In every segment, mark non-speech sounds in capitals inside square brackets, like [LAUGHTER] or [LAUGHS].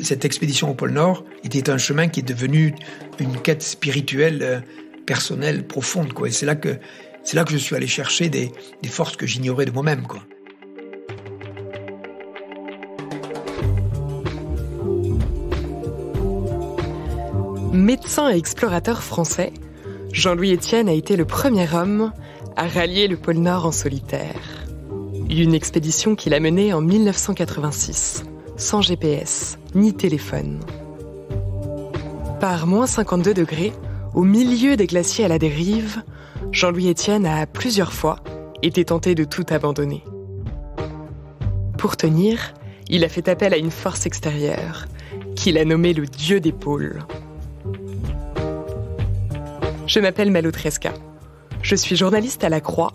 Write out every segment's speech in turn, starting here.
Cette expédition au pôle Nord était un chemin qui est devenu une quête spirituelle, euh, personnelle, profonde. c'est là, que, c'est là que je suis allé chercher des, forces que j'ignorais de moi-même. Médecin et explorateur français, Jean-Louis Etienne a été le premier homme à rallier le pôle Nord en solitaire. Une expédition qu'il a menée en 1986, sans GPS, ni téléphone. Par moins 52 degrés, au milieu des glaciers à la dérive, Jean-Louis Étienne a plusieurs fois été tenté de tout abandonner. Pour tenir, il a fait appel à une force extérieure, qu'il a nommée le dieu des pôles. Je m'appelle Malo Tresca. Je suis journaliste à La Croix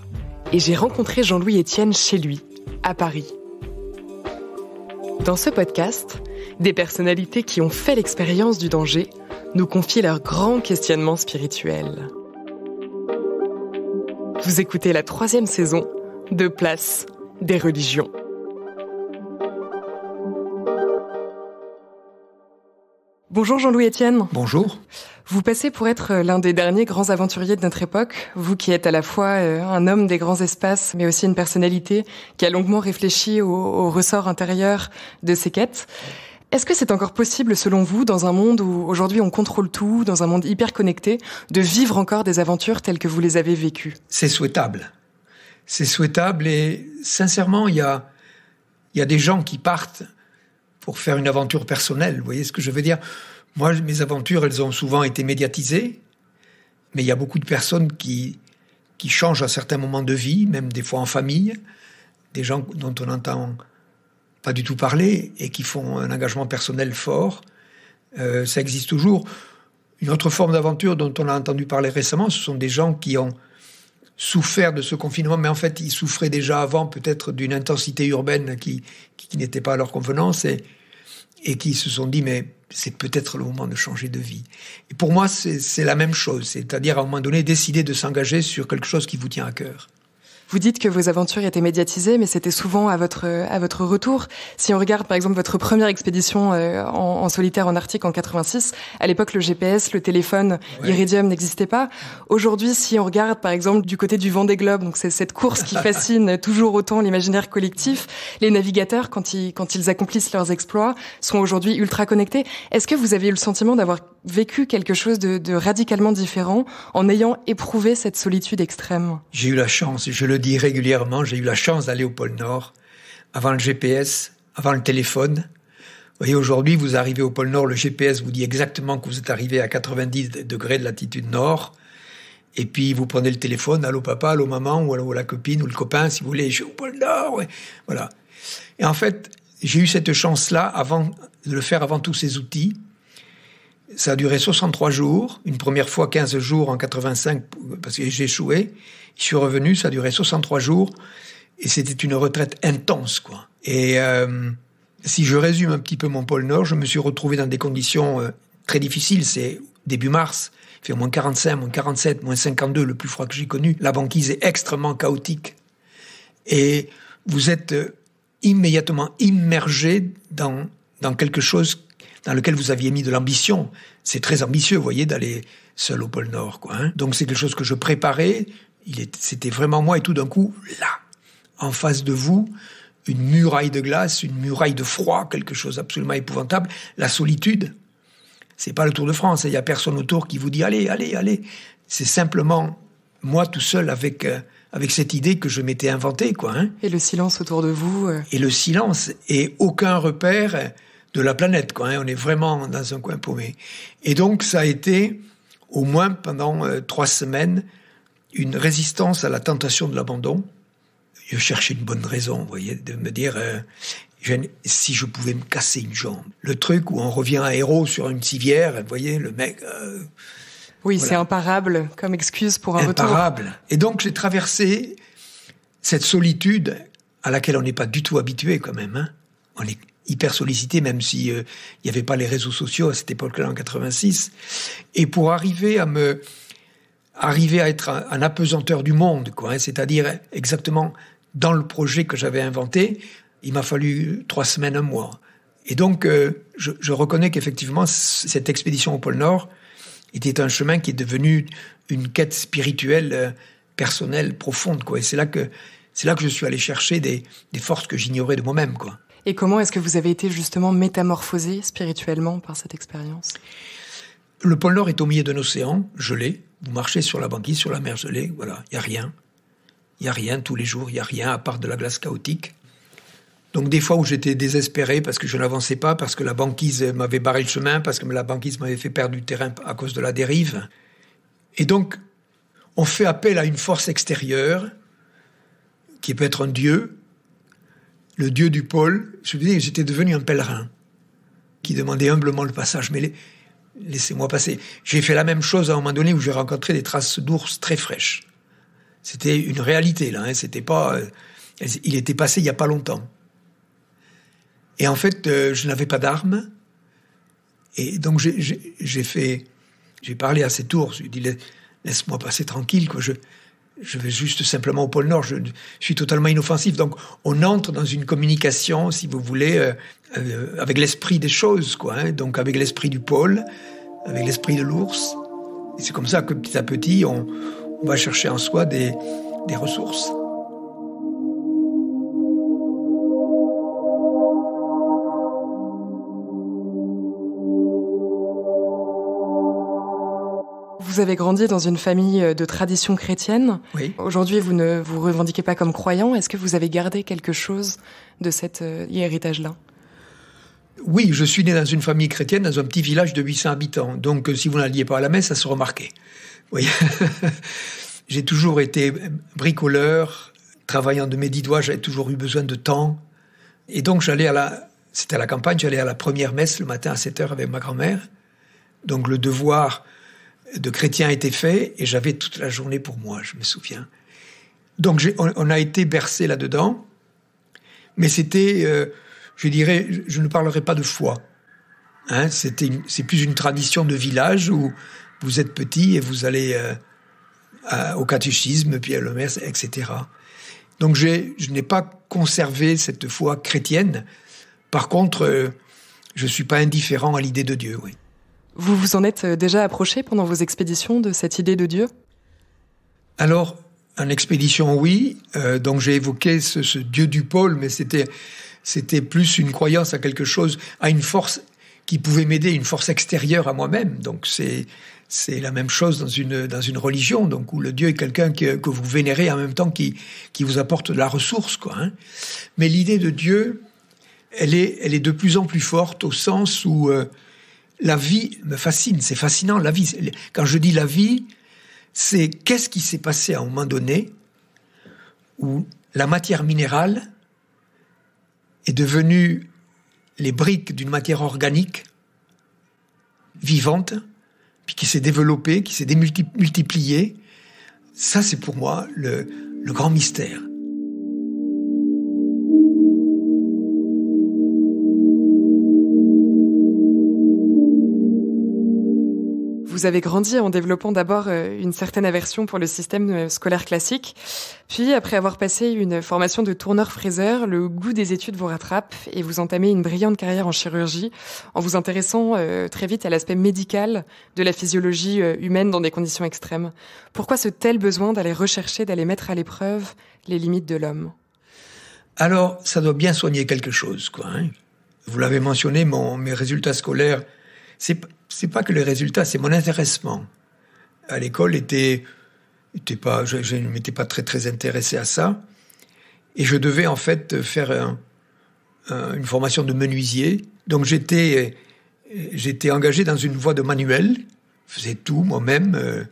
et j'ai rencontré Jean-Louis Étienne chez lui, à Paris. Dans ce podcast, des personnalités qui ont fait l'expérience du danger nous confient leurs grand questionnement spirituel. Vous écoutez la troisième saison de Place des religions. Bonjour Jean-Louis Etienne. Bonjour. Vous passez pour être euh, l'un des derniers grands aventuriers de notre époque, vous qui êtes à la fois euh, un homme des grands espaces, mais aussi une personnalité qui a longuement réfléchi au ressort intérieur de ses quêtes. Est-ce que c'est encore possible, selon vous, dans un monde où aujourd'hui on contrôle tout, dans un monde hyper connecté, de vivre encore des aventures telles que vous les avez vécues C'est souhaitable. C'est souhaitable et sincèrement, il y a, y des gens qui partent pour faire une aventure personnelle. Vous voyez ce que je veux dire Moi, mes aventures, elles ont souvent été médiatisées, mais il y a beaucoup de personnes qui, qui changent à certains moments de vie, même des fois en famille, des gens dont on entend pas du tout parler et qui font un engagement personnel fort. Euh, ça existe toujours. Une autre forme d'aventure dont on a entendu parler récemment, ce sont des gens qui ont souffert de ce confinement, mais en fait, ils souffraient déjà avant peut-être d'une intensité urbaine qui, n'était pas à leur convenance et, qui se sont dit, mais c'est peut-être le moment de changer de vie. Et pour moi, c'est la même chose, c'est-à-dire à un moment donné, décider de s'engager sur quelque chose qui vous tient à cœur. Vous dites que vos aventures étaient médiatisées, mais c'était souvent à votre, à votre retour. Si on regarde par exemple votre première expédition euh, en, solitaire en Arctique en 86, à l'époque le GPS, le téléphone, Iridium n'existait pas. Aujourd'hui, si on regarde par exemple du côté du Vendée Globe, donc c'est cette course qui [LAUGHS] fascine toujours autant l'imaginaire collectif, les navigateurs, quand ils, quand ils accomplissent leurs exploits, sont aujourd'hui ultra connectés. Est-ce que vous avez eu le sentiment d'avoir vécu quelque chose de, radicalement différent en ayant éprouvé cette solitude extrême J'ai eu la chance, je le dis régulièrement, j'ai eu la chance d'aller au pôle Nord avant le GPS, avant le téléphone. Vous voyez, aujourd'hui, vous arrivez au pôle Nord, le GPS vous dit exactement que vous êtes arrivé à 90 degrés de latitude nord. Et puis vous prenez le téléphone, allô papa, allô maman, ou allô la copine ou le copain, si vous voulez, je suis au pôle Nord. Voilà. Et en fait, j'ai eu cette chance-là avant de le faire avant tous ces outils. Ça a duré 63 jours, une première fois 15 jours en 85 parce que j'ai échoué. Je suis revenu, ça a duré 63 jours et c'était une retraite intense quoi. Et euh, si je résume un petit peu mon pôle Nord, je me suis retrouvé dans des conditions euh, très difficiles. C'est début mars, il fait moins 45, moins 47, moins 52, le plus froid que j'ai connu. La banquise est extrêmement chaotique et vous êtes euh, immédiatement immergé dans dans quelque chose dans lequel vous aviez mis de l'ambition. C'est très ambitieux, vous voyez, d'aller seul au pôle Nord. Quoi, hein. Donc c'est quelque chose que je préparais. C'était vraiment moi et tout d'un coup, là, en face de vous, une muraille de glace, une muraille de froid, quelque chose absolument épouvantable. La solitude, c'est pas le Tour de France. Hein. Il n'y a personne autour qui vous dit allez, allez, allez. C'est simplement moi tout seul avec euh, avec cette idée que je m'étais inventée, quoi. Hein. Et le silence autour de vous. Euh et le silence et aucun repère de la planète. Quoi, hein. On est vraiment dans un coin paumé. Et donc, ça a été, au moins pendant euh, trois semaines, une résistance à la tentation de l'abandon. Je cherchais une bonne raison, vous voyez, de me dire euh, si je pouvais me casser une jambe. Le truc où on revient à héros sur une civière, vous voyez, le mec. Euh, oui, c'est imparable comme excuse pour un retour. Imparable. Et donc j'ai traversé cette solitude à laquelle on n'est pas du tout habitué quand même. Hein. On est hyper sollicité, même si euh, il n'y avait pas les réseaux sociaux à cette époque-là en 86. Et pour arriver à me arriver à être un, apesanteur du monde, quoi, hein, c'est-à-dire exactement dans le projet que j'avais inventé, il m'a fallu trois semaines, un mois. Et donc, euh, je, reconnais qu'effectivement, cette expédition au pôle Nord était un chemin qui est devenu une quête spirituelle, euh, personnelle, profonde, quoi. Et c'est là que c'est là que je suis allé chercher des, des forces que j'ignorais de moi-même, quoi. Et comment est-ce que vous avez été justement métamorphosé spirituellement par cette expérience Le pôle Nord est au milieu d'un océan gelé. Vous marchez sur la banquise, sur la mer gelée, voilà, il n'y a rien. Il n'y a rien tous les jours, il n'y a rien à part de la glace chaotique. Donc des fois où j'étais désespéré parce que je n'avançais pas, parce que la banquise m'avait barré le chemin, parce que la banquise m'avait fait perdre du terrain à cause de la dérive. Et donc, on fait appel à une force extérieure, qui peut être un dieu, le dieu du pôle, je me disais j'étais devenu un pèlerin qui demandait humblement le passage. Mais laissez-moi passer. J'ai fait la même chose à un moment donné où j'ai rencontré des traces d'ours très fraîches. C'était une réalité, là. Hein. C'était pas. Euh, il était passé il n'y a pas longtemps. Et en fait, euh, je n'avais pas d'armes. Et donc, j'ai fait. J'ai parlé à cet ours. Je lui ai dit Laisse-moi passer tranquille, quoi. Je je vais juste simplement au pôle Nord, je, suis totalement inoffensif. Donc, on entre dans une communication, si vous voulez, euh, euh, avec l'esprit des choses, quoi. Hein. donc, avec l'esprit du pôle, avec l'esprit de l'ours. Et c'est comme ça que petit à petit, on, va chercher en soi des ressources. vous avez grandi dans une famille euh, de tradition chrétienne. Aujourd'hui, vous ne vous revendiquez pas comme croyant. Est-ce que vous avez gardé quelque chose de cet euh, héritage-là Oui, je suis né dans une famille chrétienne, dans un petit village de 800 habitants. Donc, euh, si vous n'alliez pas à la messe, ça se remarquait. [LAUGHS] j'ai toujours été bricoleur, travaillant de mes dix doigts, j'avais toujours eu besoin de temps. Et donc, j'allais à la. C'était à la campagne, j'allais à la première messe le matin à 7 h avec ma grand-mère. Donc, le devoir de chrétiens été fait et j'avais toute la journée pour moi, je me souviens. Donc on, a été bercé là-dedans, mais c'était, euh, je dirais, je ne parlerai pas de foi. Hein, c'est plus une tradition de village où vous êtes petit et vous allez euh, au catéchisme, puis à l'homère, etc. Donc je n'ai pas conservé cette foi chrétienne. Par contre, euh, je ne suis pas indifférent à l'idée de Dieu, oui. Vous vous en êtes euh, déjà approché pendant vos expéditions de cette idée de Dieu Alors, en expédition, oui. Euh, donc j'ai évoqué ce, Dieu du pôle, mais c'était c'était plus une croyance à quelque chose, à une force qui pouvait m'aider, une force extérieure à moi-même. Donc c'est c'est la même chose dans une dans une religion, donc où le Dieu est quelqu'un que, que, vous vénérez en même temps qui qui vous apporte de la ressource, quoi. Hein. Mais l'idée de Dieu, elle est elle est de plus en plus forte au sens où euh, la vie me fascine, c'est fascinant, la vie. Quand je dis la vie, c'est qu'est-ce qui s'est passé à un moment donné où la matière minérale est devenue les briques d'une matière organique vivante, puis qui s'est développée, qui s'est démultipliée. Ça, c'est pour moi le grand mystère. vous avez grandi en développant d'abord euh, une certaine aversion pour le système euh, scolaire classique. Puis, après avoir passé une formation de tourneur-fraiseur, le goût des études vous rattrape et vous entamez une brillante carrière en chirurgie en vous intéressant euh, très vite à l'aspect médical de la physiologie humaine dans des conditions extrêmes. Pourquoi ce tel besoin d'aller rechercher, d'aller mettre à l'épreuve les limites de l'homme Alors, ça doit bien soigner quelque chose, quoi. Hein. Vous l'avez mentionné, mon, mes résultats scolaires, c'est c'est pas que les résultats, c'est mon intéressement. À l'école, pas, je, ne m'étais pas très très intéressé à ça, et je devais en fait faire une formation de menuisier. Donc j'étais j'étais engagé dans une voie de manuel. Je faisais tout moi-même. Euh,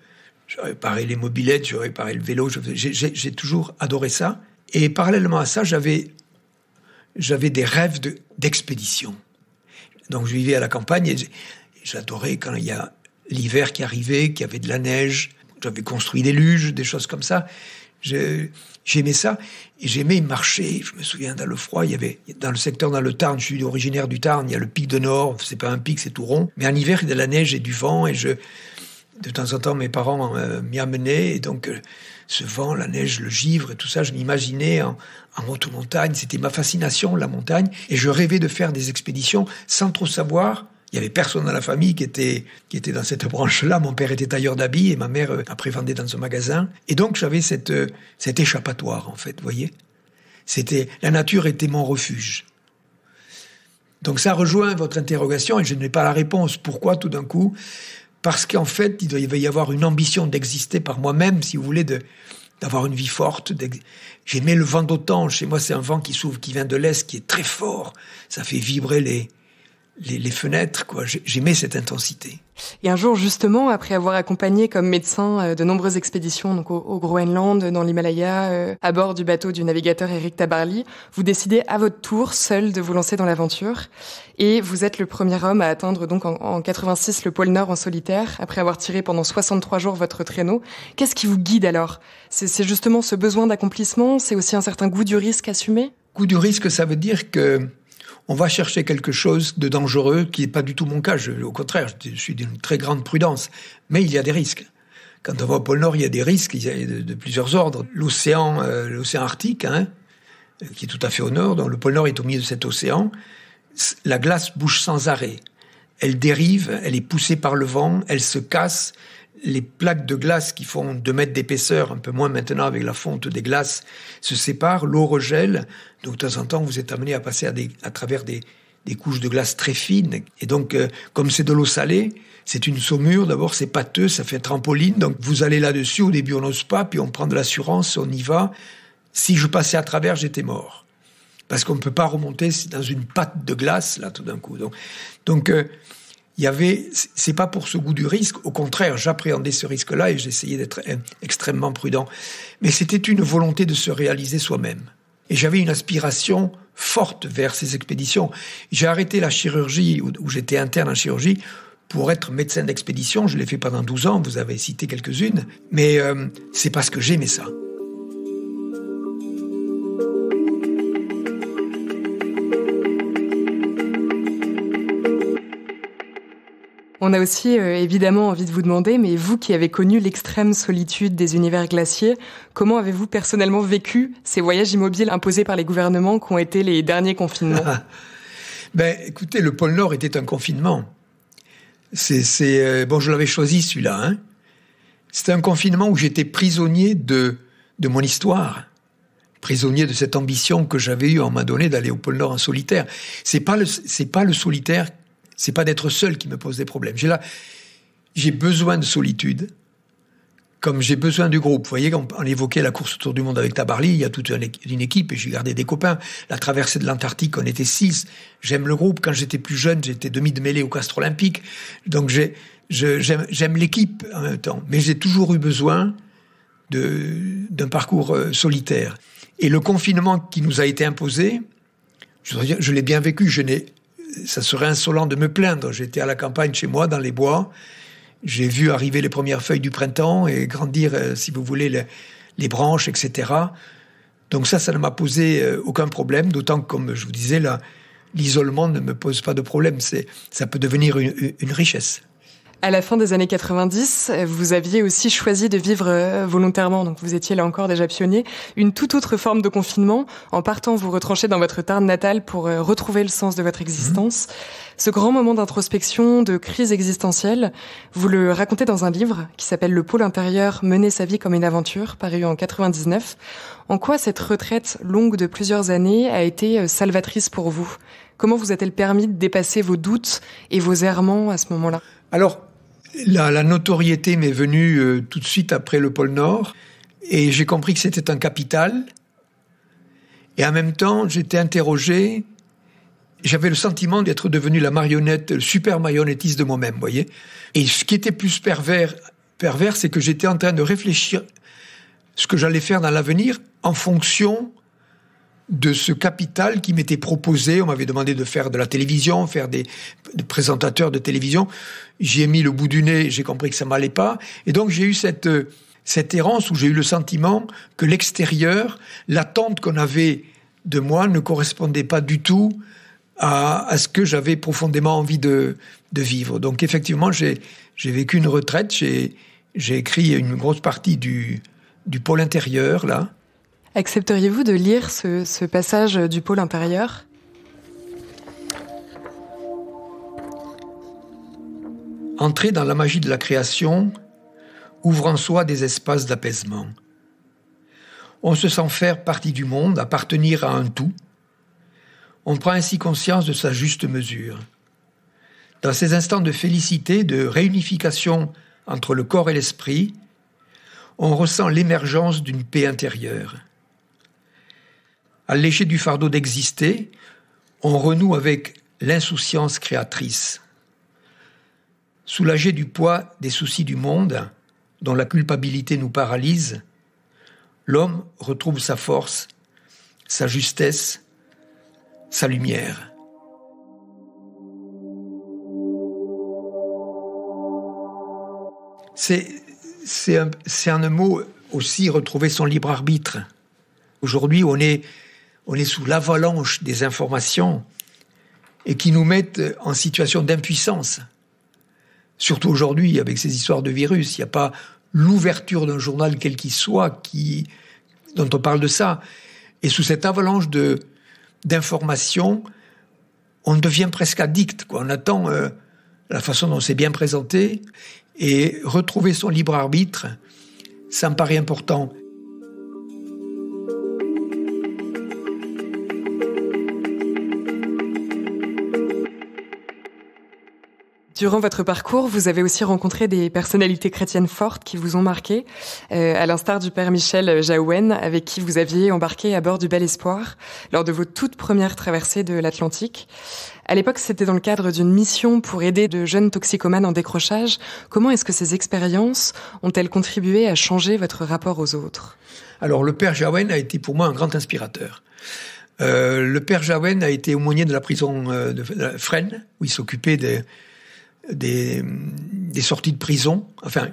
je réparais les mobilettes, je réparais le vélo. J'ai toujours adoré ça. Et parallèlement à ça, j'avais j'avais des rêves d'expédition. donc je vivais à la campagne J'adorais quand il y a l'hiver qui arrivait, qu'il y avait de la neige. J'avais construit des luges, des choses comme ça. J'aimais ça. Et j'aimais marcher. Je me souviens, dans le froid, il y avait, dans le secteur, dans le Tarn, je suis originaire du Tarn, il y a le pic de Nord. C'est pas un pic, c'est tout rond. Mais en hiver, il y a de la neige et du vent. Et je, de temps en temps, mes parents euh, m'y amenaient. Et donc, euh, ce vent, la neige, le givre et tout ça, je m'imaginais en, en haute montagne. C'était ma fascination, la montagne. Et je rêvais de faire des expéditions sans trop savoir il n'y avait personne dans la famille qui était, qui était dans cette branche-là. Mon père était tailleur d'habits et ma mère, euh, après, vendait dans ce magasin. Et donc, j'avais cette, euh, cet échappatoire, en fait, vous voyez C'était La nature était mon refuge. Donc, ça rejoint votre interrogation et je n'ai pas la réponse. Pourquoi, tout d'un coup Parce qu'en fait, il devait y avoir une ambition d'exister par moi-même, si vous voulez, de, d'avoir une vie forte. J'aimais le vent d'automne. Chez moi, c'est un vent qui s'ouvre, qui vient de l'Est, qui est très fort. Ça fait vibrer les, les, fenêtres, quoi. J'aimais cette intensité. Et un jour, justement, après avoir accompagné comme médecin euh, de nombreuses expéditions donc au, Groenland, dans l'Himalaya, euh, à bord du bateau du navigateur Eric Tabarly, vous décidez à votre tour, seul, de vous lancer dans l'aventure. Et vous êtes le premier homme à atteindre donc en, en 86 le pôle Nord en solitaire, après avoir tiré pendant 63 jours votre traîneau. Qu'est-ce qui vous guide alors C'est justement ce besoin d'accomplissement, c'est aussi un certain goût du risque assumé Goût du risque, ça veut dire que on va chercher quelque chose de dangereux, qui n'est pas du tout mon cas. au contraire, je suis d'une très grande prudence. Mais il y a des risques. Quand on va au pôle Nord, il y a des risques de, plusieurs ordres. L'océan, euh, l'océan Arctique, hein, euh, qui est tout à fait au nord, donc le pôle Nord est au milieu de cet océan, la glace bouge sans arrêt. Elle dérive, elle est poussée par le vent, elle se casse, les plaques de glace qui font deux mètres d'épaisseur, un peu moins maintenant avec la fonte des glaces, se séparent, l'eau regèle. Donc de temps en temps, vous êtes amené à passer à, travers des, couches de glace très fines. Et donc, euh, comme c'est de l'eau salée, c'est une saumure, d'abord c'est pâteux, ça fait trampoline. Donc vous allez là-dessus, au début on n'ose pas, puis on prend de l'assurance, on y va. Si je passais à travers, j'étais mort. Parce qu'on ne peut pas remonter dans une pâte de glace, là, tout d'un coup. Donc, donc euh, il y avait, c'est pas pour ce goût du risque, au contraire, j'appréhendais ce risque-là et j'essayais d'être extrêmement prudent. Mais c'était une volonté de se réaliser soi-même. Et j'avais une aspiration forte vers ces expéditions. J'ai arrêté la chirurgie, où, j'étais interne en chirurgie, pour être médecin d'expédition. Je l'ai fait pendant 12 ans, vous avez cité quelques-unes. Mais euh, c'est parce que j'aimais ça. on a aussi euh, évidemment envie de vous demander, mais vous qui avez connu l'extrême solitude des univers glaciers, comment avez-vous personnellement vécu ces voyages immobiles imposés par les gouvernements qui ont été les derniers confinements [LAUGHS] Ben, écoutez, le pôle Nord était un confinement. C'est, euh, bon, je l'avais choisi celui-là. Hein. C'était un confinement où j'étais prisonnier de, de mon histoire, prisonnier de cette ambition que j'avais eue en main d'aller au pôle Nord en solitaire. C'est pas le, c'est pas le solitaire c'est pas d'être seul qui me pose des problèmes. J'ai là, j'ai besoin de solitude, comme j'ai besoin du groupe. Vous voyez, on, on, évoquait la course autour du monde avec Tabarly, il y a toute une, équipe et j'ai gardé des copains. La traversée de l'Antarctique, on était six. J'aime le groupe. Quand j'étais plus jeune, j'étais demi de mêlée au castre olympique. Donc j'ai, j'aime, l'équipe en même temps. Mais j'ai toujours eu besoin d'un parcours euh, solitaire. Et le confinement qui nous a été imposé, je, je l'ai bien vécu. Je n'ai ça serait insolent de me plaindre. J'étais à la campagne chez moi, dans les bois. J'ai vu arriver les premières feuilles du printemps et grandir, euh, si vous voulez, les branches, etc. Donc ça, ça ne m'a posé euh, aucun problème, d'autant que, comme je vous disais, l'isolement ne me pose pas de problème. ça peut devenir une richesse. À la fin des années 90, vous aviez aussi choisi de vivre euh, volontairement, donc vous étiez là encore déjà pionnier, une toute autre forme de confinement. En partant, vous retrancher dans votre Tarn natale pour euh, retrouver le sens de votre existence. Mhm. Ce grand moment d'introspection, de crise existentielle, vous le racontez dans un livre qui s'appelle Le pôle intérieur, mener sa vie comme une aventure, paru en 99. En quoi cette retraite longue de plusieurs années a été euh, salvatrice pour vous Comment vous a-t-elle permis de dépasser vos doutes et vos errements à ce moment-là Alors, la, notoriété m'est venue euh, tout de suite après le pôle Nord et j'ai compris que c'était un capital. Et en même temps, j'étais interrogé. J'avais le sentiment d'être devenu la marionnette, le super marionnettiste de moi-même, voyez. Et ce qui était plus pervers, pervers, c'est que j'étais en train de réfléchir ce que j'allais faire dans l'avenir en fonction de ce capital qui m'était proposé. On m'avait demandé de faire de la télévision, faire des, présentateurs de télévision. J'y ai mis le bout du nez, j'ai compris que ça m'allait pas. Et donc j'ai eu cette, cette errance où j'ai eu le sentiment que l'extérieur, l'attente qu'on avait de moi ne correspondait pas du tout à, à ce que j'avais profondément envie de, de vivre. Donc effectivement, j'ai vécu une retraite, j'ai écrit une grosse partie du, du pôle intérieur, là, Accepteriez-vous de lire ce, passage du pôle intérieur Entrer dans la magie de la création ouvre en soi des espaces d'apaisement. On se sent faire partie du monde, appartenir à un tout. On prend ainsi conscience de sa juste mesure. Dans ces instants de félicité, de réunification entre le corps et l'esprit, on ressent l'émergence d'une paix intérieure. Allégé du fardeau d'exister, on renoue avec l'insouciance créatrice. Soulagé du poids des soucis du monde, dont la culpabilité nous paralyse, l'homme retrouve sa force, sa justesse, sa lumière. C'est un, un mot aussi retrouver son libre arbitre. Aujourd'hui, on est on est sous l'avalanche des informations et qui nous mettent en situation d'impuissance. Surtout aujourd'hui, avec ces histoires de virus, il n'y a pas l'ouverture d'un journal quel qu'il soit qui, dont on parle de ça. Et sous cette avalanche de, d'informations, on devient presque addict. Quoi. On attend euh, la façon dont c'est bien présenté et retrouver son libre arbitre, ça me paraît important. Durant votre parcours, vous avez aussi rencontré des personnalités chrétiennes fortes qui vous ont marqué, euh, à l'instar du père Michel Jaouen, avec qui vous aviez embarqué à bord du Bel Espoir lors de vos toutes premières traversées de l'Atlantique. À l'époque, c'était dans le cadre d'une mission pour aider de jeunes toxicomanes en décrochage. Comment est-ce que ces expériences ont-elles contribué à changer votre rapport aux autres Alors, le père Jaouen a été pour moi un grand inspirateur. Euh, le père Jaouen a été aumônier de la prison euh, de Fresnes, où il s'occupait des des, sorties de prison. Enfin,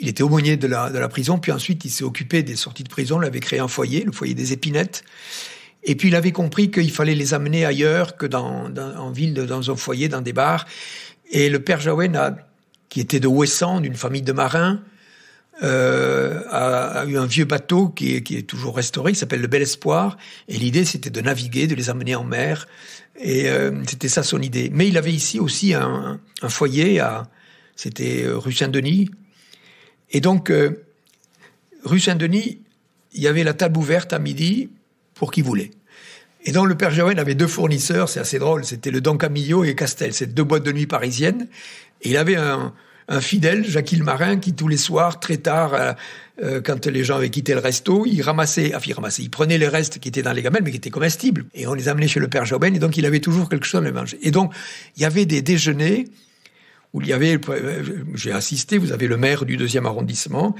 il était aumônier de la, prison, puis ensuite il s'est occupé des sorties de prison, il avait créé un foyer, le foyer des épinettes. Et puis il avait compris qu'il fallait les amener ailleurs que dans, en ville, dans un foyer, dans des bars. Et le père Jaouen, qui était de Ouessant, d'une famille de marins, euh, a, eu un vieux bateau qui qui est toujours restauré, qui s'appelle le Bel Espoir. Et l'idée, c'était de naviguer, de les amener en mer et euh, c'était ça son idée. Mais il avait ici aussi un, un foyer à. C'était euh, rue Saint-Denis. Et donc, euh, rue Saint-Denis, il y avait la table ouverte à midi pour qui voulait. Et donc, le Père Joël avait deux fournisseurs, c'est assez drôle, c'était le Don Camillo et Castel, c'est deux boîtes de nuit parisiennes. Et il avait un, un fidèle, Jacques Marin, qui tous les soirs, très tard, euh, quand les gens avaient quitté le resto, ils ramassaient, enfin ils ramassaient, ils prenaient les restes qui étaient dans les gamelles, mais qui étaient comestibles, et on les amenait chez le père Joben. et donc il avait toujours quelque chose à manger. Et donc, il y avait des déjeuners où il y avait, euh, j'ai assisté, vous avez le maire du deuxième arrondissement,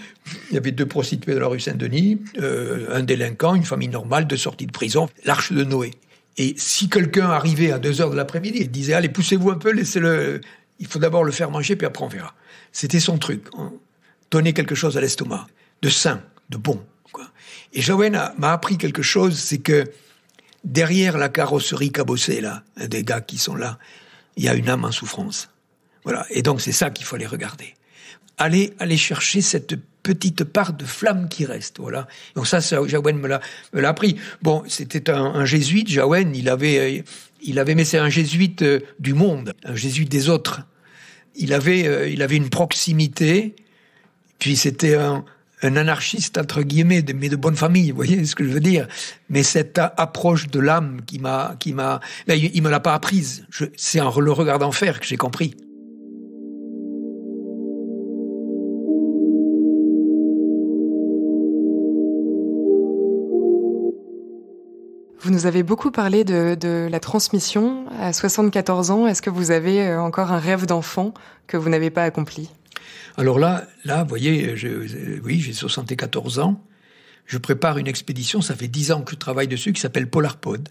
il y avait deux prostituées de la rue Saint-Denis, euh, un délinquant, une famille normale, deux sorties de prison, l'arche de Noé. Et si quelqu'un arrivait à 2 heures de l'après-midi il disait, allez, poussez-vous un peu, laissez-le, il faut d'abord le faire manger, puis après on verra. C'était son truc, hein. donner quelque chose à l'estomac de saint, de bon. Quoi. Et Jaouen m'a appris quelque chose, c'est que derrière la carrosserie cabossée, là, des gars qui sont là, il y a une âme en souffrance. Voilà. Et donc, c'est ça qu'il faut aller regarder. Aller, aller chercher cette petite part de flamme qui reste. Voilà. Donc ça, ça Jaouen me l'a appris. Bon, c'était un, jésuite, Jaouen, il avait, euh, il avait, mais c'est un jésuite euh, du monde, un jésuite des autres. Il avait, euh, il avait une proximité, puis c'était un, un anarchiste entre guillemets, mais de bonne famille, vous voyez ce que je veux dire. Mais cette approche de l'âme qui m'a, qui m'a, il me l'a pas apprise. c'est en le regardant faire que j'ai compris. Vous nous avez beaucoup parlé de la transmission. À 74 ans, est-ce que vous avez euh, encore un rêve d'enfant que vous n'avez pas accompli alors là, là, vous voyez, euh, oui, j'ai 74 ans. Je prépare une expédition, ça fait 10 ans que je travaille dessus, qui s'appelle Polarpod.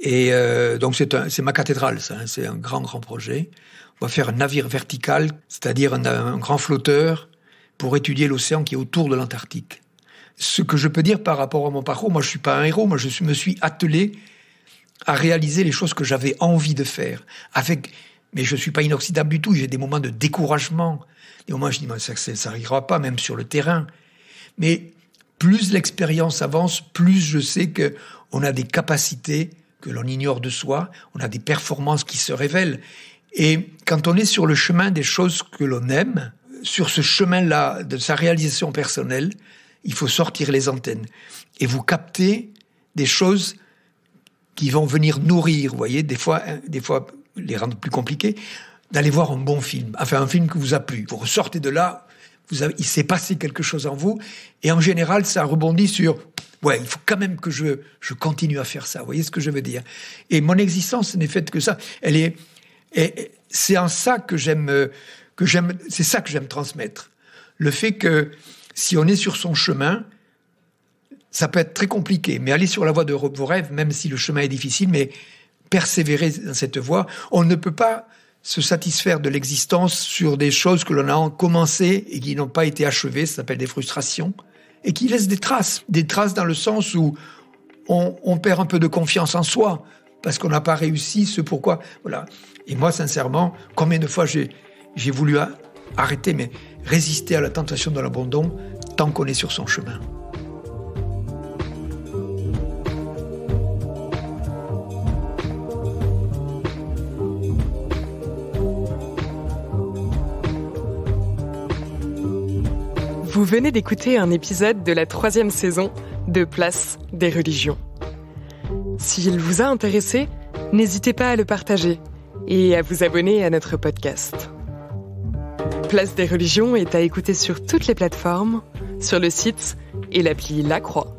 Et euh, donc c'est ma cathédrale, ça, hein, c'est un grand, grand projet. On va faire un navire vertical, c'est-à-dire un, grand flotteur, pour étudier l'océan qui est autour de l'Antarctique. Ce que je peux dire par rapport à mon parcours, moi je suis pas un héros, moi je me suis attelé à réaliser les choses que j'avais envie de faire, avec mais je suis pas inoxydable du tout. J'ai des moments de découragement, des moments je dis moi ça ça n'arrivera pas, même sur le terrain. Mais plus l'expérience avance, plus je sais que on a des capacités que l'on ignore de soi, on a des performances qui se révèlent. Et quand on est sur le chemin des choses que l'on aime, sur ce chemin-là de sa réalisation personnelle, il faut sortir les antennes et vous captez des choses qui vont venir nourrir, vous voyez, des fois, des fois les rendre plus compliqués, d'aller voir un bon film, enfin un film que vous a plu. Vous ressortez de là, vous il s'est passé quelque chose en vous, et en général, ça rebondit sur ouais, il faut quand même que je, je continue à faire ça. Vous voyez ce que je veux dire Et mon existence n'est faite que ça. Elle est, c'est en ça que j'aime, que j'aime, c'est ça que j'aime transmettre. Le fait que si on est sur son chemin, ça peut être très compliqué, mais aller sur la voie de vos rêves, même si le chemin est difficile, mais persévérer dans cette voie. On ne peut pas se satisfaire de l'existence sur des choses que l'on a commencées et qui n'ont pas été achevées, ça s'appelle des frustrations, et qui laissent des traces. Des traces dans le sens où on, perd un peu de confiance en soi, parce qu'on n'a pas réussi ce pourquoi. Voilà. Et moi, sincèrement, combien de fois j'ai, j'ai voulu arrêter, mais résister à la tentation de l'abandon tant qu'on est sur son chemin. Vous venez d'écouter un épisode de la troisième saison de Place des religions. S'il vous a intéressé, n'hésitez pas à le partager et à vous abonner à notre podcast. Place des religions est à écouter sur toutes les plateformes, sur le site et l'appli La Croix.